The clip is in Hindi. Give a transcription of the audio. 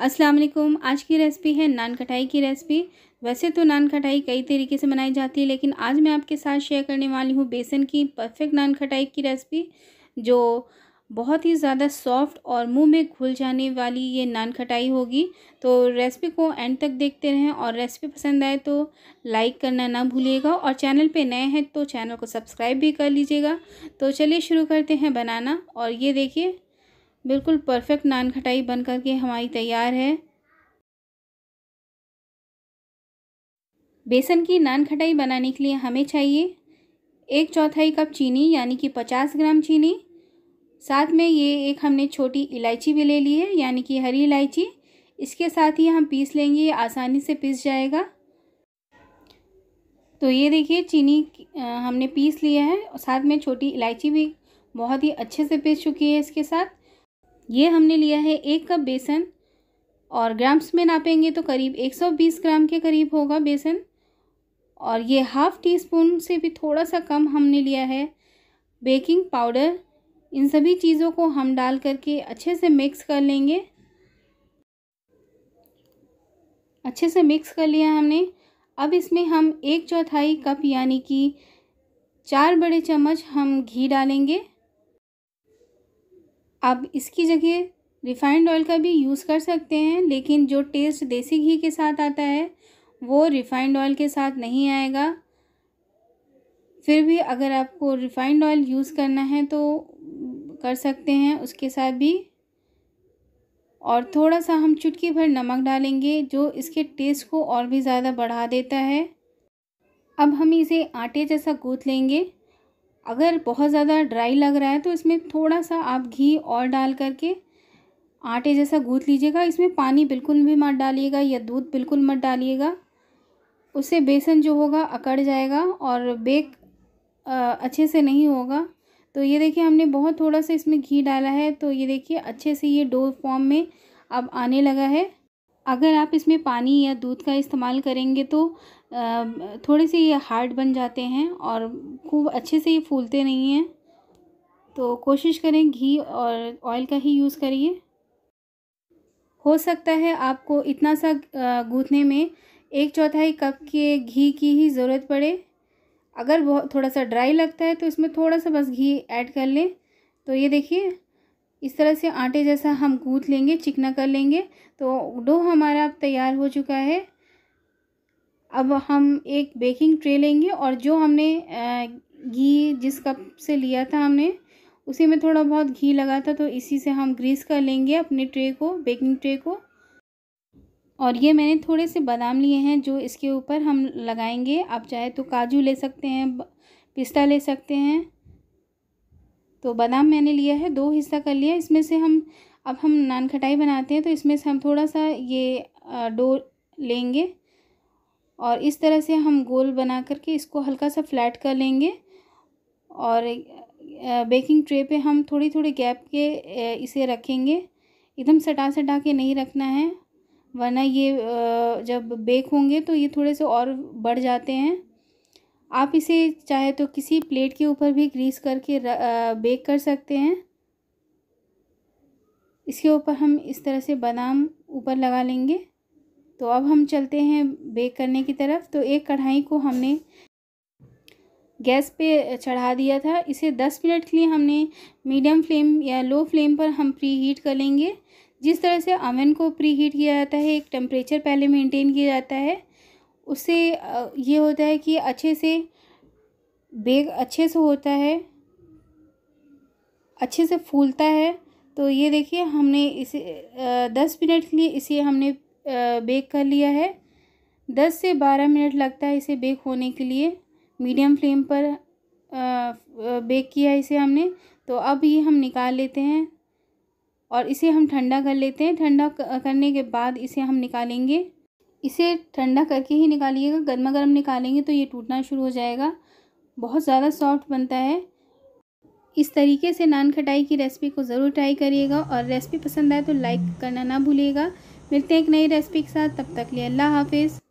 अस्सलाम वालेकुम आज की रेसिपी है नान खटाई की रेसिपी वैसे तो नान खटाई कई तरीके से बनाई जाती है लेकिन आज मैं आपके साथ शेयर करने वाली हूँ बेसन की परफेक्ट नान खटाई की रेसिपी जो बहुत ही ज़्यादा सॉफ्ट और मुंह में घुल जाने वाली ये नान खटाई होगी तो रेसिपी को एंड तक देखते रहें और रेसिपी पसंद आए तो लाइक करना ना भूलिएगा और चैनल पे नए हैं तो चैनल को सब्सक्राइब भी कर लीजिएगा तो चलिए शुरू करते हैं बनाना और ये देखिए बिल्कुल परफेक्ट नान खटाई बन कर के हमारी तैयार है बेसन की नान खटाई बनाने के लिए हमें चाहिए एक चौथाई कप चीनी यानी कि पचास ग्राम चीनी साथ में ये एक हमने छोटी इलायची भी ले ली है यानी कि हरी इलायची इसके साथ ही हम पीस लेंगे आसानी से पीस जाएगा तो ये देखिए चीनी हमने पीस लिया है साथ में छोटी इलायची भी बहुत ही अच्छे से पीस चुकी है इसके साथ ये हमने लिया है एक कप बेसन और ग्राम्स में नापेंगे तो करीब 120 ग्राम के करीब होगा बेसन और ये हाफ़ टी स्पून से भी थोड़ा सा कम हमने लिया है बेकिंग पाउडर इन सभी चीज़ों को हम डाल करके अच्छे से मिक्स कर लेंगे अच्छे से मिक्स कर लिया हमने अब इसमें हम एक चौथाई कप यानी कि चार बड़े चम्मच हम घी डालेंगे आप इसकी जगह रिफाइंड ऑयल का भी यूज़ कर सकते हैं लेकिन जो टेस्ट देसी घी के साथ आता है वो रिफाइंड ऑयल के साथ नहीं आएगा फिर भी अगर आपको रिफाइंड ऑयल यूज़ करना है तो कर सकते हैं उसके साथ भी और थोड़ा सा हम चुटकी भर नमक डालेंगे जो इसके टेस्ट को और भी ज़्यादा बढ़ा देता है अब हम इसे आटे जैसा गूँथ लेंगे अगर बहुत ज़्यादा ड्राई लग रहा है तो इसमें थोड़ा सा आप घी और डाल करके आटे जैसा गूँथ लीजिएगा इसमें पानी बिल्कुल भी मत डालिएगा या दूध बिल्कुल मत डालिएगा उससे बेसन जो होगा अकड़ जाएगा और बेक अच्छे से नहीं होगा तो ये देखिए हमने बहुत थोड़ा सा इसमें घी डाला है तो ये देखिए अच्छे से ये डो फॉर्म में अब आने लगा है अगर आप इसमें पानी या दूध का इस्तेमाल करेंगे तो थोड़े से ये हार्ड बन जाते हैं और खूब अच्छे से ये फूलते नहीं हैं तो कोशिश करें घी और ऑयल का ही यूज़ करिए हो सकता है आपको इतना सा गूँथने में एक चौथाई कप के घी की ही ज़रूरत पड़े अगर बहुत थोड़ा सा ड्राई लगता है तो इसमें थोड़ा सा बस घी ऐड कर लें तो ये देखिए इस तरह से आटे जैसा हम गूँथ लेंगे चिकना कर लेंगे तो डो हमारा तैयार हो चुका है अब हम एक बेकिंग ट्रे लेंगे और जो हमने घी जिस कप से लिया था हमने उसी में थोड़ा बहुत घी लगा था तो इसी से हम ग्रीस कर लेंगे अपने ट्रे को बेकिंग ट्रे को और ये मैंने थोड़े से बादाम लिए हैं जो इसके ऊपर हम लगाएंगे आप चाहे तो काजू ले सकते हैं पिस्ता ले सकते हैं तो बादाम मैंने लिया है दो हिस्सा कर लिया इसमें से हम अब हम नान खटाई बनाते हैं तो इसमें से हम थोड़ा सा ये डो लेंगे और इस तरह से हम गोल बना करके इसको हल्का सा फ्लैट कर लेंगे और बेकिंग ट्रे पे हम थोड़ी थोड़ी गैप के इसे रखेंगे एकदम सटा सटा के नहीं रखना है वरना ये जब बेक होंगे तो ये थोड़े से और बढ़ जाते हैं आप इसे चाहे तो किसी प्लेट के ऊपर भी ग्रीस करके बेक कर सकते हैं इसके ऊपर हम इस तरह से बादाम ऊपर लगा लेंगे तो अब हम चलते हैं बेक करने की तरफ तो एक कढ़ाई को हमने गैस पे चढ़ा दिया था इसे दस मिनट के लिए हमने मीडियम फ्लेम या लो फ्लेम पर हम प्री हीट कर लेंगे जिस तरह से अवन को प्री हीट किया जाता है एक टेम्परेचर पहले मेंटेन किया जाता है उससे ये होता है कि अच्छे से बेग अच्छे से होता है अच्छे से फूलता है तो ये देखिए हमने इसे दस मिनट के लिए इसे हमने बेक कर लिया है दस से बारह मिनट लगता है इसे बेक होने के लिए मीडियम फ्लेम पर बेक किया इसे हमने तो अब ये हम निकाल लेते हैं और इसे हम ठंडा कर लेते हैं ठंडा करने के बाद इसे हम निकालेंगे इसे ठंडा करके ही निकालिएगा गर्मा गर्म निकालेंगे तो ये टूटना शुरू हो जाएगा बहुत ज़्यादा सॉफ्ट बनता है इस तरीके से नान खटाई की रेसिपी को ज़रूर ट्राई करिएगा और रेसिपी पसंद आए तो लाइक करना ना भूलिएगा मिलते हैं एक नई रेसिपी के साथ तब तक लिए अल्लाह हाफिज़